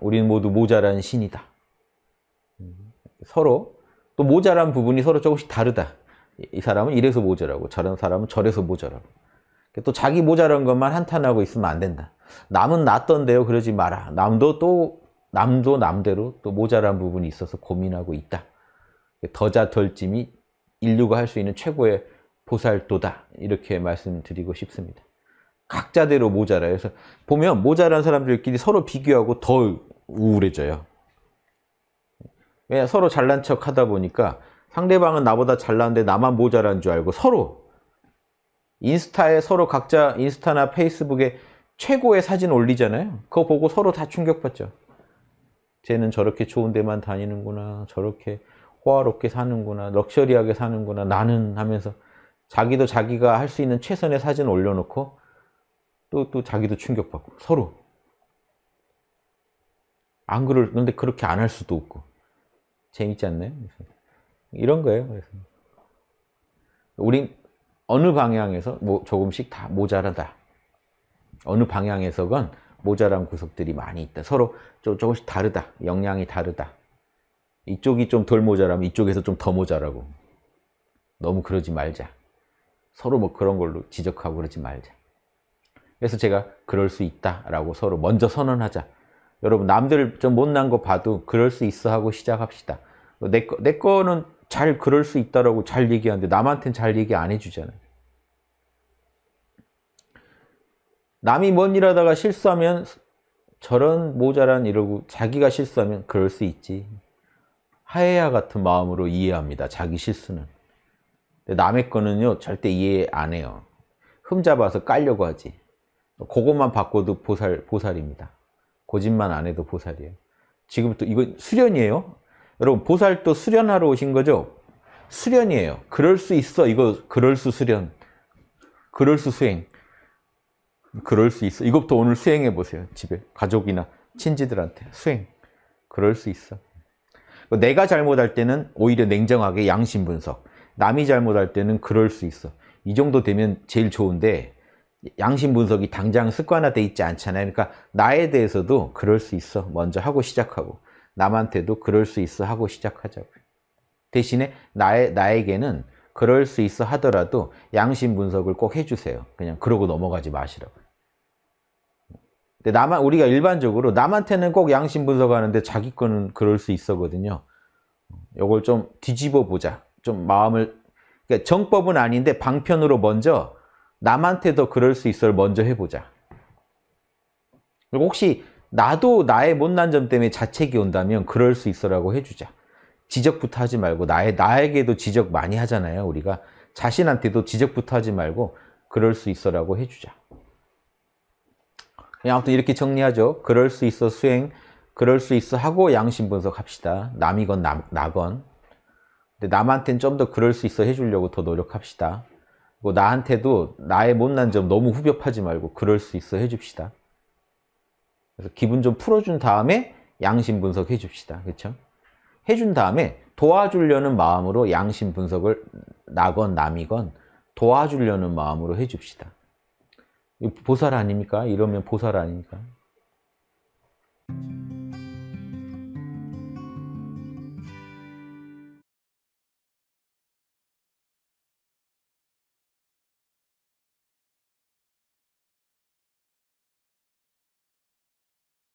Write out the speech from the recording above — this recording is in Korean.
우리는 모두 모자란 신이다. 서로 또 모자란 부분이 서로 조금씩 다르다. 이 사람은 이래서 모자라고 저런 사람은 저래서 모자라고. 또 자기 모자란 것만 한탄하고 있으면 안 된다. 남은 낫던데요 그러지 마라. 남도 또 남도 남대로 또 모자란 부분이 있어서 고민하고 있다. 더자 덜짐이 인류가 할 수 있는 최고의 보살도다. 이렇게 말씀드리고 싶습니다. 각자대로 모자라요. 그래서 보면 모자란 사람들끼리 서로 비교하고 더 우울해져요. 왜 서로 잘난 척 하다 보니까 상대방은 나보다 잘난데 나만 모자란 줄 알고 서로 인스타에 서로 각자 인스타나 페이스북에 최고의 사진 올리잖아요. 그거 보고 서로 다 충격받죠. 쟤는 저렇게 좋은 데만 다니는구나. 저렇게 호화롭게 사는구나. 럭셔리하게 사는구나. 나는 하면서 자기도 자기가 할 수 있는 최선의 사진 올려놓고 또, 또 자기도 충격받고 서로 안 그럴 근데 그렇게 안 할 수도 없고 재밌지 않나요? 이런 거예요. 그래서 우린 어느 방향에서 뭐 조금씩 다 모자라다. 어느 방향에서건 모자란 구석들이 많이 있다. 서로 조금씩 다르다. 역량이 다르다. 이쪽이 좀 덜 모자라면 이쪽에서 좀 더 모자라고. 너무 그러지 말자. 서로 뭐 그런 걸로 지적하고 그러지 말자. 그래서 제가 그럴 수 있다라고 서로 먼저 선언하자. 여러분 남들 좀 못난 거 봐도 그럴 수 있어 하고 시작합시다. 내, 거, 내 거는 잘 그럴 수 있다라고 잘 얘기하는데 남한테는잘 얘기 안 해주잖아요. 남이 뭔 일하다가 실수하면 저런 모자란 이러고 자기가 실수하면 그럴 수 있지. 하해야 같은 마음으로 이해합니다. 자기 실수는. 남의 거는요 절대 이해 안 해요. 흠잡아서 깔려고 하지. 그것만 바꿔도 보살, 보살입니다. 고집만 안 해도 보살이에요. 지금부터 이건 수련이에요. 여러분 보살도 수련하러 오신 거죠? 수련이에요. 그럴 수 있어. 이거 그럴 수 수련. 그럴 수 수행. 그럴 수 있어. 이것부터 오늘 수행해 보세요. 집에 가족이나 친지들한테 수행. 그럴 수 있어. 그 내가 잘못할 때는 오히려 냉정하게 양심 분석. 남이 잘못할 때는 그럴 수 있어. 이 정도 되면 제일 좋은데 양심 분석이 당장 습관화돼 있지 않잖아요. 그러니까 나에 대해서도 그럴 수 있어. 먼저 하고 시작하고 남한테도 그럴 수 있어 하고 시작하자고요. 대신에 나에, 나에게는 그럴 수 있어 하더라도 양심 분석을 꼭 해주세요. 그냥 그러고 넘어가지 마시라고요. 근데 나만 우리가 일반적으로 남한테는 꼭 양심 분석하는데 자기 거는 그럴 수 있어거든요. 이걸 좀 뒤집어 보자. 좀 마음을 그러니까 정법은 아닌데 방편으로 먼저 남한테도 그럴 수 있어를 먼저 해보자. 그리고 혹시 나도 나의 못난 점 때문에 자책이 온다면 그럴 수 있어라고 해주자. 지적부터 하지 말고 나의, 나에게도 지적 많이 하잖아요. 우리가 자신한테도 지적부터 하지 말고 그럴 수 있어라고 해주자. 그냥 아무튼 이렇게 정리하죠. 그럴 수 있어 수행, 그럴 수 있어 하고 양심 분석합시다. 남이건 남, 나건. 근데 남한테는 좀 더 그럴 수 있어 해주려고 더 노력합시다. 그리고 뭐 나한테도 나의 못난 점 너무 후벼파지 말고 그럴 수 있어 해줍시다. 그래서 기분 좀 풀어준 다음에 양심 분석해 줍시다. 그렇죠? 해준 다음에 도와주려는 마음으로 양심 분석을 나건 남이건 도와주려는 마음으로 해줍시다. 보살 아닙니까? 이러면 보살 아닙니까?